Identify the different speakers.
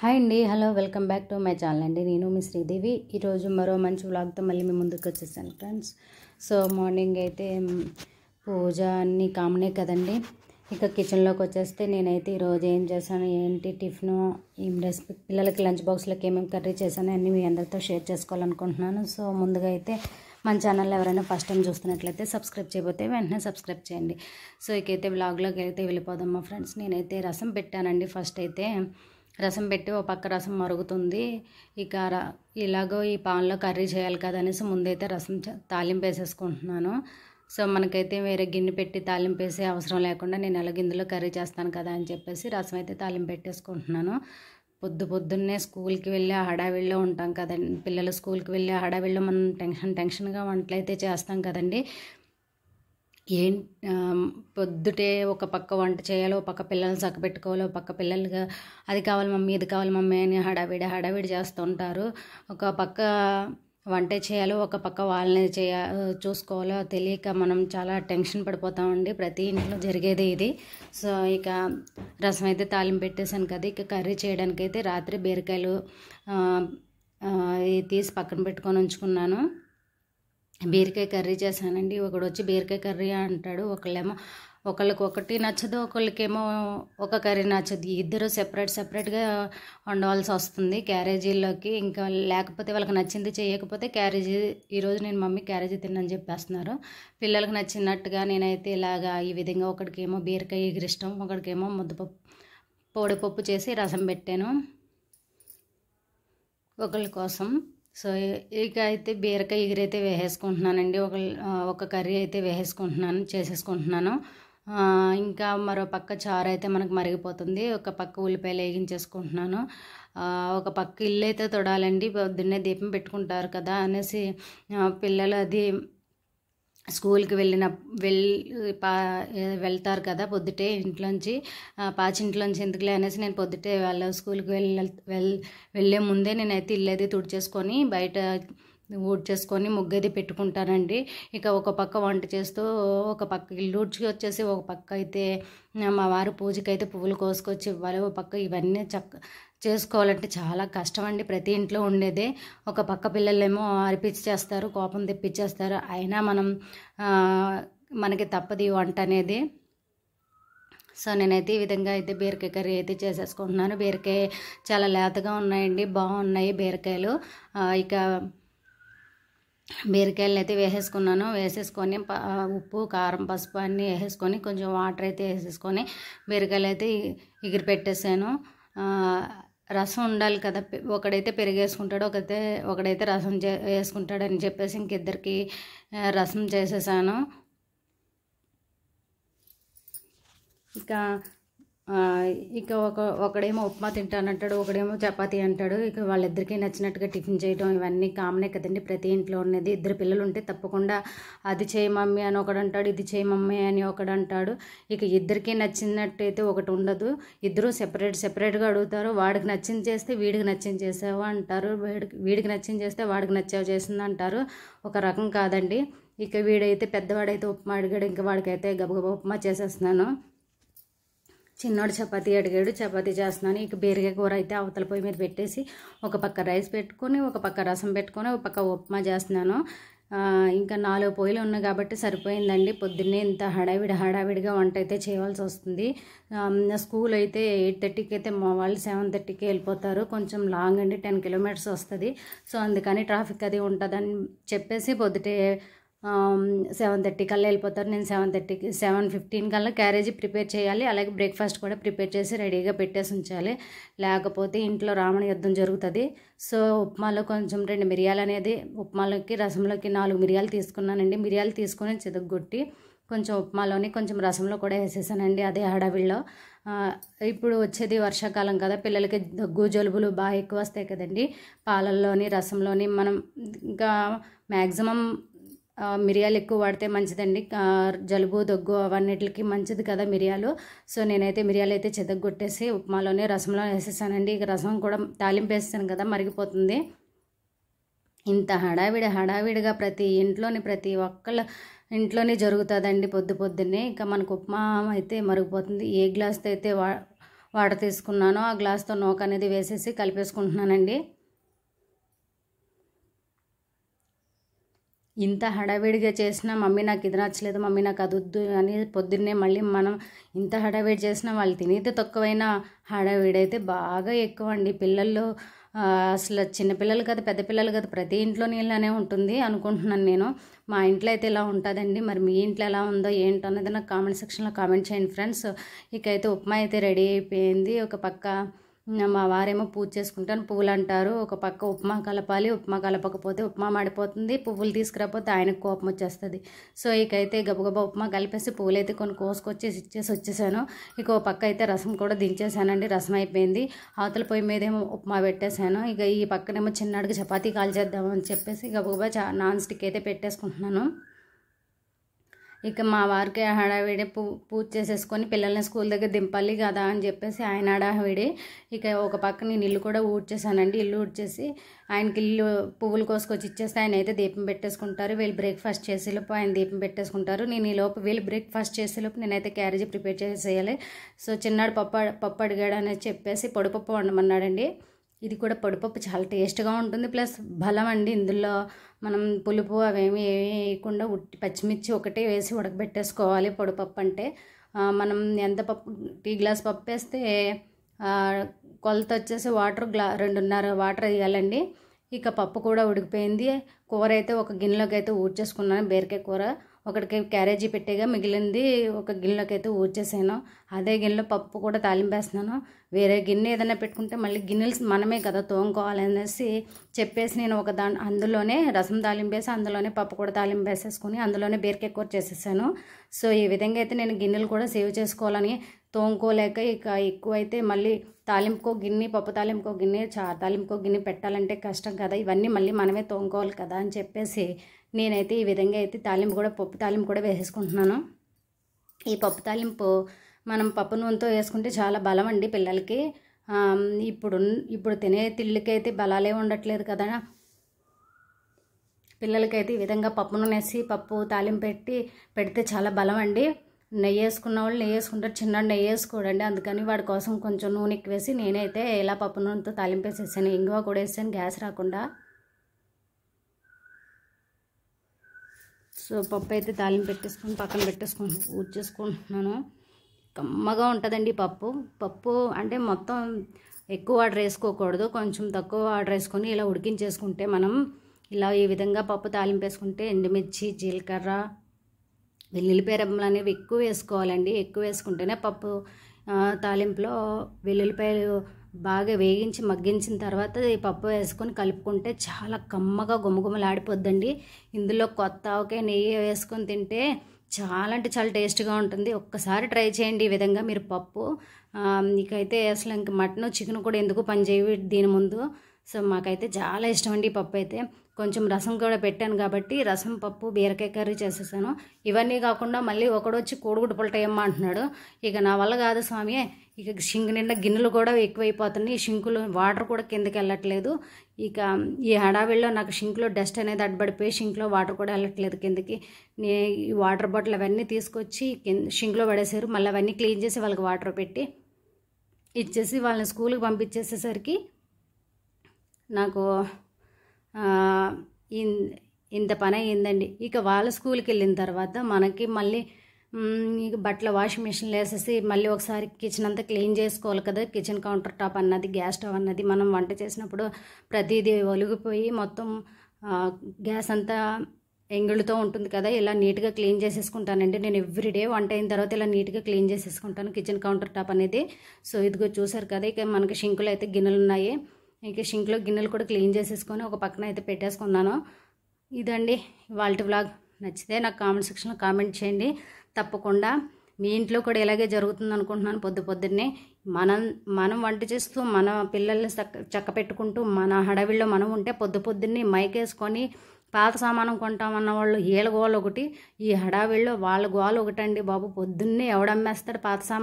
Speaker 1: hi అండి hello welcome back to my channel అండి నేను మీ శ్రీదేవి ఈరోజు మరో మంచి వ్లాగ్తో మళ్ళీ మీ ముందుకు వచ్చేసాను ఫ్రెండ్స్ సో మార్నింగ్ అయితే పూజ అన్నీ కామనే కదండి ఇక కిచెన్లోకి వచ్చేస్తే నేనైతే ఈరోజు ఏం చేశాను ఏంటి టిఫిన్ ఏం రెసిపీ పిల్లలకి లంచ్ బాక్స్లోకి ఏమేమి కర్రీ చేశాను అన్నీ మీ అందరితో షేర్ చేసుకోవాలనుకుంటున్నాను సో ముందుగా అయితే మన ఛానల్ ఎవరైనా ఫస్ట్ టైం చూస్తున్నట్లయితే సబ్స్క్రైబ్ చేయబోతే వెంటనే సబ్స్క్రైబ్ చేయండి సో ఇకైతే వ్లాగ్లోకి అయితే వెళ్ళిపోదాం మా ఫ్రెండ్స్ నేనైతే రసం పెట్టానండి ఫస్ట్ అయితే రసం పెట్టి ఓ పక్క రసం మరుగుతుంది ఇక ఇలాగో ఈ పాన్లో కర్రీ చేయాలి కదా అనేసి ముందైతే రసం తాలింపు వేసేసుకుంటున్నాను సో మనకైతే వేరే గిన్నె పెట్టి తాలింపు వేసే అవసరం లేకుండా నేను ఎలా గిన్నెలో కర్రీ చేస్తాను కదా అని చెప్పేసి రసం అయితే తాలింపు పెట్టేసుకుంటున్నాను పొద్దు పొద్దున్నే స్కూల్కి వెళ్ళి హడావిడిలో ఉంటాం కదండి పిల్లలు స్కూల్కి వెళ్ళి హడావిడిలో మనం టెన్షన్ టెన్షన్గా వంటలు అయితే చేస్తాం కదండి ఏం పొద్దుటే ఒక పక్క వంట చేయాలో పక్క పిల్లల్ని చక్కబెట్టుకోవాలో పక్క పిల్లలుగా అది కావాలి మమ్మీ ఇది కావాలి మమ్మీ అని హడావిడి హడావిడి చేస్తుంటారు ఒక పక్క వంట చేయాలో ఒక పక్క వాళ్ళని చేయ చూసుకోవాలో తెలియక మనం చాలా టెన్షన్ పడిపోతామండి ప్రతి ఇంట్లో జరిగేది ఇది సో ఇక రసం అయితే తాలిం పెట్టేశాను కదా ఇక కర్రీ చేయడానికైతే రాత్రి బీరకాయలు తీసి పక్కన పెట్టుకొని ఉంచుకున్నాను బీరకాయ కర్రీ చేశానండి ఒకడు వచ్చి బీరకాయ కర్రీ అంటాడు ఒకళ్ళేమో ఒకళ్ళకి ఒకటి నచ్చదు ఒకళ్ళకేమో ఒక కర్రీ నచ్చదు ఇద్దరు సెపరేట్ సెపరేట్గా వండవలసి వస్తుంది క్యారేజీలోకి ఇంకా లేకపోతే వాళ్ళకి నచ్చింది చేయకపోతే క్యారేజీ ఈరోజు నేను మమ్మీ క్యారేజీ తిన్నని చెప్పేస్తున్నారు పిల్లలకు నచ్చినట్టుగా నేనైతే ఇలాగా ఈ విధంగా ఒకడికేమో బీరకాయ ఎగిరిష్టం ఒకడికేమో ముద్దపప్పు పొడిపప్పు చేసి రసం పెట్టాను ఒకళ్ళ కోసం సో ఇక అయితే బీరకాయ ఎగిరైతే వేసేసుకుంటున్నానండి ఒక ఒక కర్రీ అయితే వేసేసుకుంటున్నాను చేసేసుకుంటున్నాను ఇంకా మరో పక్క చారు అయితే మనకు మరిగిపోతుంది ఒక పక్క ఉల్లిపాయలు వేగించేసుకుంటున్నాను ఒక పక్క ఇల్లు అయితే తొడాలండి పొద్దున్నే దీపం పెట్టుకుంటారు కదా అనేసి పిల్లలు అది స్కూల్కి వెళ్ళిన వెళ్ పా వెళ్తారు కదా పొద్దుటే ఇంట్లోంచి పాచింట్లోంచి ఎందుకులే అనేసి నేను పొద్దుటే వాళ్ళ స్కూల్కి వెళ్ళ వెళ్ వెళ్ళే ముందే నేనైతే ఇల్లేది తుడిచేసుకొని బయట ఊడ్ చేసుకొని ముగ్గది పెట్టుకుంటానండి ఇక ఒక పక్క వంట చేస్తూ ఒక పక్క ఇల్లు ఊడ్చి వచ్చేసి ఒక పక్క అయితే మా వారు పూజకైతే పువ్వులు కోసుకొచ్చి ఇవ్వాలి ఒక పక్క ఇవన్నీ చక్క చేసుకోవాలంటే చాలా కష్టం అండి ప్రతి ఇంట్లో ఉండేదే ఒక పక్క పిల్లలేమో అరిపించేస్తారు కోపం తెప్పించేస్తారు అయినా మనం మనకి తప్పది వంట అనేది సో నేనైతే ఈ విధంగా అయితే బీరకాయ కర్రీ అయితే చేసేసుకుంటున్నాను బీరకాయ చాలా లేతగా ఉన్నాయండి బాగున్నాయి బీరకాయలు ఇక బీరకాయలు అయితే వేసేసుకున్నాను వేసేసుకొని ఉప్పు కారం పసుపు అన్నీ వేసేసుకొని కొంచెం వాటర్ అయితే వేసేసుకొని బీరకాయలు అయితే ఎగిరి పెట్టేసాను రసం ఉండాలి కదా ఒకడైతే పెరిగేసుకుంటాడు ఒకతే ఒకడైతే రసం చే వేసుకుంటాడని చెప్పేసి ఇంకిద్దరికి రసం చేసేసాను ఇక ఇక ఒక ఒకడేమో ఉప్మా తింటానంటాడు ఒకడేమో చపాతి అంటాడు ఇక వాళ్ళిద్దరికీ నచ్చినట్టుగా టిఫిన్ చేయడం ఇవన్నీ కామనే కదండి ప్రతి ఇంట్లో ఉన్నది ఇద్దరు పిల్లలు ఉంటే తప్పకుండా అది చేయి మమ్మీ అని ఒకడు అంటాడు ఇది చేయి మమ్మీ అని ఒకడు అంటాడు ఇక ఇద్దరికీ అయితే ఒకటి ఉండదు ఇద్దరు సెపరేట్ సెపరేట్గా అడుగుతారు వాడికి నచ్చింది చేస్తే వీడికి నచ్చింది చేసావు అంటారు వీడికి వీడికి నచ్చింది చేస్తే వాడికి నచ్చావు చేసింది అంటారు ఒక రకం కాదండి ఇక వీడైతే పెద్దవాడైతే ఉప్మా అడిగాడు ఇంకా వాడికైతే గబగబా ఉప్మా చేసేస్తున్నాను చిన్నోడు చపాతీ అడిగాడు చపాతీ చేస్తున్నాను ఇక బీరగా కూర అయితే అవతల పొయ్యి మీద పెట్టేసి ఒక పక్క రైస్ పెట్టుకొని ఒక పక్క రసం పెట్టుకొని ఒక పక్క ఉప్మా చేస్తున్నాను ఇంకా నాలుగు పొయ్యిలు ఉన్నాయి కాబట్టి సరిపోయిందండి పొద్దున్నే ఇంత హడావిడి హడావిడిగా వంట అయితే చేయవలసి వస్తుంది స్కూల్ అయితే ఎయిట్ థర్టీకి అయితే మా వాళ్ళు సెవెన్ థర్టీకి వెళ్ళిపోతారు కొంచెం లాంగ్ అండి టెన్ కిలోమీటర్స్ వస్తుంది సో అందుకని ట్రాఫిక్ అది ఉంటుందని చెప్పేసి పొద్దుటే సెవెన్ థర్టీ కల్లా వెళ్ళిపోతారు నేను సెవెన్ థర్టీకి సెవెన్ ఫిఫ్టీన్ కల్లా క్యారేజీ ప్రిపేర్ చేయాలి అలాగే బ్రేక్ఫాస్ట్ కూడా ప్రిపేర్ చేసి రెడీగా పెట్టేసి ఉంచాలి లేకపోతే ఇంట్లో రావణ యుద్ధం జరుగుతుంది సో ఉప్మాలో కొంచెం రెండు మిరియాలు అనేది ఉప్మాలోకి రసంలోకి నాలుగు మిరియాలు తీసుకున్నానండి మిరియాలు తీసుకుని చితగొట్టి కొంచెం ఉప్మాలోని కొంచెం రసంలో కూడా వేసేసానండి అదే హడావిల్లో ఇప్పుడు వచ్చేది వర్షాకాలం కదా పిల్లలకి దగ్గు జలుబులు బాగా ఎక్కువ వస్తాయి కదండి పాలల్లోని రసంలోని మనం ఇంకా మ్యాక్సిమం మిరియాలు ఎక్కువ వాడితే మంచిదండి జలుబు దగ్గు అవన్నిటికి మంచిది కదా మిరియాలు సో నేనైతే మిరియాలు అయితే చెదగొట్టేసి ఉప్మాలోనే రసంలో వేసేసానండి ఇక రసం కూడా తాలింపు వేస్తాను కదా మరిగిపోతుంది ఇంత హడావిడి హడావిడిగా ప్రతి ఇంట్లోని ప్రతి ఒక్కళ్ళ ఇంట్లోనే జరుగుతుందండి పొద్దు పొద్దున్నే ఇంకా మనకు ఉప్మా అయితే మరిగిపోతుంది ఏ గ్లాస్తో అయితే వా వాడ తీసుకున్నానో ఆ గ్లాస్తో నోక అనేది వేసేసి కలిపేసుకుంటున్నానండి ఇంత హడావిడిగా చేసినా మమ్మీ నాకు ఇది నచ్చలేదు మమ్మీ నాకు అది వద్దు అని పొద్దున్నే మళ్ళీ మనం ఇంత హడావిడి చేసినా వాళ్ళు తినేది తక్కువైన హడావిడి అయితే బాగా ఎక్కువ అండి పిల్లలు అసలు చిన్నపిల్లలు కదా పెద్ద పిల్లలు కదా ప్రతి ఇంట్లో నీళ్ళనే ఉంటుంది అనుకుంటున్నాను నేను మా ఇంట్లో అయితే ఇలా ఉంటుందండి మరి మీ ఇంట్లో ఎలా ఉందో ఏంటో అన్నది నాకు కామెంట్ సెక్షన్లో కామెంట్ చేయండి ఫ్రెండ్స్ ఇకైతే ఉప్మా అయితే రెడీ అయిపోయింది ఒక పక్క మా వారేమో పూజ చేసుకుంటాను పువ్వులు అంటారు ఒక పక్క ఉప్మా కలపాలి ఉప్మా కలపకపోతే ఉప్మా మాడిపోతుంది పువ్వులు తీసుకురాకపోతే ఆయనకు కోపం వచ్చేస్తుంది సో ఇకైతే గబగబా ఉప్మా కలిపేసి పువ్వులు అయితే కొన్ని కోసుకొచ్చేసి ఇచ్చేసి వచ్చేసాను ఇక ఓ పక్క అయితే రసం కూడా దించేసానండి రసం అయిపోయింది అవతల పొయ్యి మీదేమో ఉప్మా పెట్టేశాను ఇక ఈ పక్కనేమో చిన్నాడికి చపాతీ కాల్చేద్దామని చెప్పేసి గబగబా నాన్ స్టిక్ అయితే పెట్టేసుకుంటున్నాను ఇక మా వారికి హడావిడి పూ పూజ చేసేసుకొని పిల్లల్ని స్కూల్ దగ్గర దింపాలి కదా అని చెప్పేసి ఆయన హడావిడి ఇక ఒక పక్క నేను ఇల్లు కూడా ఊడ్చేసానండి ఇల్లు ఊడ్చేసి ఆయనకి ఇల్లు పువ్వులు కోసుకొచ్చి ఇచ్చేస్తే ఆయన అయితే దీపం పెట్టేసుకుంటారు వీళ్ళు బ్రేక్ఫాస్ట్ చేసేలోపు ఆయన దీపం పెట్టేసుకుంటారు నేను ఈ లోపు వీళ్ళు బ్రేక్ఫాస్ట్ చేసేలోపు నేనైతే క్యారేజీ ప్రిపేర్ చేసేయాలి సో చిన్నాడు పప్పు పప్పు అడిగాడు అనేసి చెప్పేసి పొడిపప్పు వండమన్నాడండి ఇది కూడా పొడిపప్పు చాలా టేస్ట్గా ఉంటుంది ప్లస్ బలం అండి ఇందులో మనం పులుపు అవేమి వేయకుండా ఉట్టి పచ్చిమిర్చి ఒకటే వేసి ఉడకబెట్టేసుకోవాలి పొడిపప్పు అంటే మనం ఎంత పప్పు టీ గ్లాస్ పప్పు వేస్తే కొలత వచ్చేసి వాటర్ గ్లా రెండున్నర వాటర్ వేయాలండి ఇక పప్పు కూడా ఉడికిపోయింది కూర అయితే ఒక గిన్నెలోకి అయితే ఊడ్చేసుకున్నాను బీరకాయ కూర ఒకటికి క్యారేజీ పెట్టేగా మిగిలింది ఒక గిన్నెలోకి అయితే ఊడ్చేసాను అదే గిన్నెలో పప్పు కూడా తాలింపేస్తున్నాను వేరే గిన్నె ఏదైనా పెట్టుకుంటే మళ్ళీ గిన్నెలు మనమే కదా తోముకోవాలనేసి చెప్పేసి నేను ఒక దా అందులోనే రసం తాలింపేసి అందులోనే పప్పు కూడా తాలింపేసేసుకొని అందులోనే బీరకాయ కూర చేసేసాను సో ఈ విధంగా అయితే నేను గిన్నెలు కూడా సేవ్ చేసుకోవాలని తోముకోలేక ఇక ఎక్కువైతే మళ్ళీ తాలింపుకో గిన్నె పప్పు తాలింపుకో గిన్నె చా తాలింపుకో గిన్నె పెట్టాలంటే కష్టం కదా ఇవన్నీ మళ్ళీ మనమే తోముకోవాలి కదా అని చెప్పేసి నేనైతే ఈ విధంగా అయితే తాలింపు కూడా పప్పు తాలింపు కూడా వేసేసుకుంటున్నాను ఈ పప్పు తాలింపు మనం పప్పు నూనెతో వేసుకుంటే చాలా బలం అండి పిల్లలకి ఇప్పుడు ఇప్పుడు తినే తిళ్ళకైతే బలాలే ఉండట్లేదు కదా పిల్లలకైతే ఈ విధంగా పప్పు నూనె వేసి పప్పు తాలింపు పెట్టి పెడితే చాలా బలం అండి నెయ్యి వేసుకున్న వాళ్ళు నెయ్యి వేసుకుంటారు చిన్న నెయ్యి వేసుకోడండి అందుకని వాడి కోసం కొంచెం నూనె ఎక్కువేసి నేనైతే ఎలా పప్పు నూనెతో తాలింపేసేసాను ఇంగువ కూడా వేసాను గ్యాస్ రాకుండా సో పప్పు అయితే తాలింపు పెట్టేసుకొని పక్కన పెట్టేసుకొని చేసుకుంటున్నాను కమ్మగా ఉంటుందండి పప్పు పప్పు అంటే మొత్తం ఎక్కువ వాటర్ వేసుకోకూడదు కొంచెం తక్కువ వాటర్ వేసుకొని ఇలా ఉడికించేసుకుంటే మనం ఇలా ఈ విధంగా పప్పు తాలింపు వేసుకుంటే ఎండుమిర్చి జీలకర్ర వెల్లుల్లిపాయ అనేవి ఎక్కువ వేసుకోవాలండి ఎక్కువ వేసుకుంటేనే పప్పు తాలింపులో వెల్లుల్లిపాయలు బాగా వేగించి మగ్గించిన తర్వాత ఈ పప్పు వేసుకొని కలుపుకుంటే చాలా కమ్మగా గుమగుమలాడిపోద్దండి ఇందులో కొత్త ఆవకాయ నెయ్యి వేసుకొని తింటే చాలా అంటే చాలా టేస్ట్గా ఉంటుంది ఒక్కసారి ట్రై చేయండి ఈ విధంగా మీరు పప్పు మీకైతే అసలు ఇంక మటన్ చికెన్ కూడా ఎందుకు పనిచేయవి దీని ముందు సో మాకైతే చాలా ఇష్టం అండి పప్పు అయితే కొంచెం రసం కూడా పెట్టాను కాబట్టి రసం పప్పు బీరకాయ కర్రీ చేసేసాను ఇవన్నీ కాకుండా మళ్ళీ ఒకడు ఒకడొచ్చి కోడిగుడ్డు పులటయ్యమ్మ అంటున్నాడు ఇక నా వల్ల కాదు స్వామి ఇక షింక్ నిండా గిన్నెలు కూడా ఎక్కువైపోతున్నాయి షింకులు వాటర్ కూడా కిందకి వెళ్ళట్లేదు ఇక ఈ హడావిడిలో నాకు షింక్లో డస్ట్ అనేది అడ్డబడిపోయి షింక్లో వాటర్ కూడా వెళ్ళట్లేదు కిందకి నే ఈ వాటర్ బాటిల్ అవన్నీ తీసుకొచ్చి కింద షింక్లో పడేశారు మళ్ళీ అవన్నీ క్లీన్ చేసి వాళ్ళకి వాటర్ పెట్టి ఇచ్చేసి వాళ్ళని స్కూల్కి పంపించేసేసరికి నాకు ఇంత పని అయిందండి ఇక వాళ్ళ స్కూల్కి వెళ్ళిన తర్వాత మనకి మళ్ళీ ఇక బట్టల వాషింగ్ మిషన్లు వేసేసి మళ్ళీ ఒకసారి కిచెన్ అంతా క్లీన్ చేసుకోవాలి కదా కిచెన్ కౌంటర్ టాప్ అన్నది గ్యాస్ స్టవ్ అన్నది మనం వంట చేసినప్పుడు ప్రతిదీ ఒలిగిపోయి మొత్తం గ్యాస్ అంతా ఎంగిళ్ళతో ఉంటుంది కదా ఇలా నీట్గా క్లీన్ చేసేసుకుంటానండి నేను ఎవ్రీడే వంట అయిన తర్వాత ఇలా నీట్గా క్లీన్ చేసేసుకుంటాను కిచెన్ కౌంటర్ టాప్ అనేది సో ఇదిగో చూసారు కదా ఇక మనకి షింకులు అయితే గిన్నెలు ఉన్నాయి ఇక షింక్లో గిన్నెలు కూడా క్లీన్ చేసేసుకొని ఒక పక్కన అయితే పెట్టేసుకున్నాను ఇదండి వాళ్ళ బ్లాగ్ నచ్చితే నాకు కామెంట్ సెక్షన్లో కామెంట్ చేయండి తప్పకుండా మీ ఇంట్లో కూడా ఇలాగే జరుగుతుంది అనుకుంటున్నాను పొద్దు పొద్దున్నే మనం మనం వంట చేస్తూ మన పిల్లల్ని చక్క పెట్టుకుంటూ మన హడవిల్లో మనం ఉంటే పొద్దు పొద్దున్నే మైకేసుకొని పాత సామానం కొంటామన్న వాళ్ళు ఈల గోలు ఒకటి ఈ హడావిల్లో వాళ్ళ గోలు ఒకటండి బాబు పొద్దున్నే ఎవడమ్మేస్తాడు పాత సామాన్